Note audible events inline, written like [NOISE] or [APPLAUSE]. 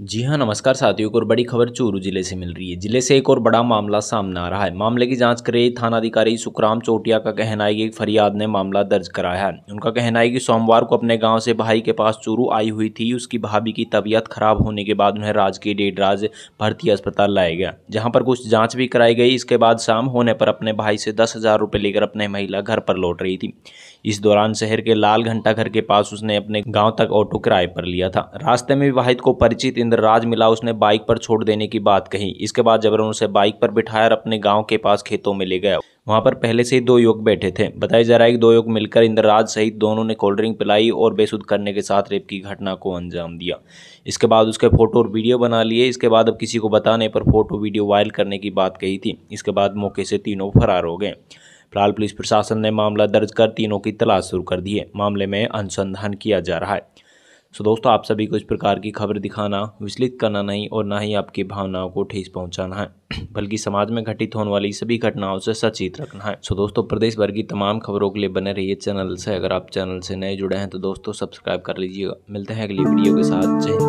जी हाँ नमस्कार साथियों को बड़ी खबर चूरू जिले से मिल रही है जिले से एक और बड़ा मामला सामने आ रहा है मामले की जांच कर रही थानाधिकारी सुखराम चोटिया का कहना है कि फरियाद ने मामला दर्ज कराया है उनका कहना है कि सोमवार को अपने गांव से भाई के पास चूरू आई हुई थी उसकी भाभी की तबीयत खराब होने के बाद उन्हें राजकीय डेडराज भर्ती अस्पताल लाया गया जहाँ पर कुछ जाँच भी कराई गई इसके बाद शाम होने पर अपने भाई से दस हज़ार लेकर अपने महिला घर पर लौट रही थी इस दौरान शहर के लाल घंटा घर के पास उसने अपने गाँव तक ऑटो किराए पर लिया था रास्ते में विवाहित को परिचित इंद्र राज मिला उसने बाइक पर छोड़ देने की बात कही इसके बाद जबरन उसे बाइक पर बिठाया और अपने गांव के पास खेतों में ले गया वहां पर पहले से ही दो युवक बैठे थे बताया जा रहा है कि दो युवक मिलकर इंद्रराज सहित दोनों ने कोल्ड ड्रिंक पिलाई और बेसुध करने के साथ रेप की घटना को अंजाम दिया इसके बाद उसके फोटो और वीडियो बना लिए इसके बाद अब किसी को बताने पर फोटो वीडियो वायरल करने की बात कही थी इसके बाद मौके से तीनों फरार हो गए फिलहाल पुलिस प्रशासन ने मामला दर्ज कर तीनों की तलाश शुरू कर दी है मामले में अनुसंधान किया जा रहा है सो दोस्तों आप सभी को इस प्रकार की खबर दिखाना विचलित करना नहीं और ना ही आपकी भावनाओं को ठेस पहुंचाना है [CLEARS THROAT] बल्कि समाज में घटित होने वाली सभी घटनाओं से सचेत रखना है सो दोस्तों प्रदेश भर की तमाम खबरों के लिए बने रहिए चैनल से अगर आप चैनल से नए जुड़े हैं तो दोस्तों सब्सक्राइब कर लीजिएगा मिलते हैं अगली वीडियो के साथ जय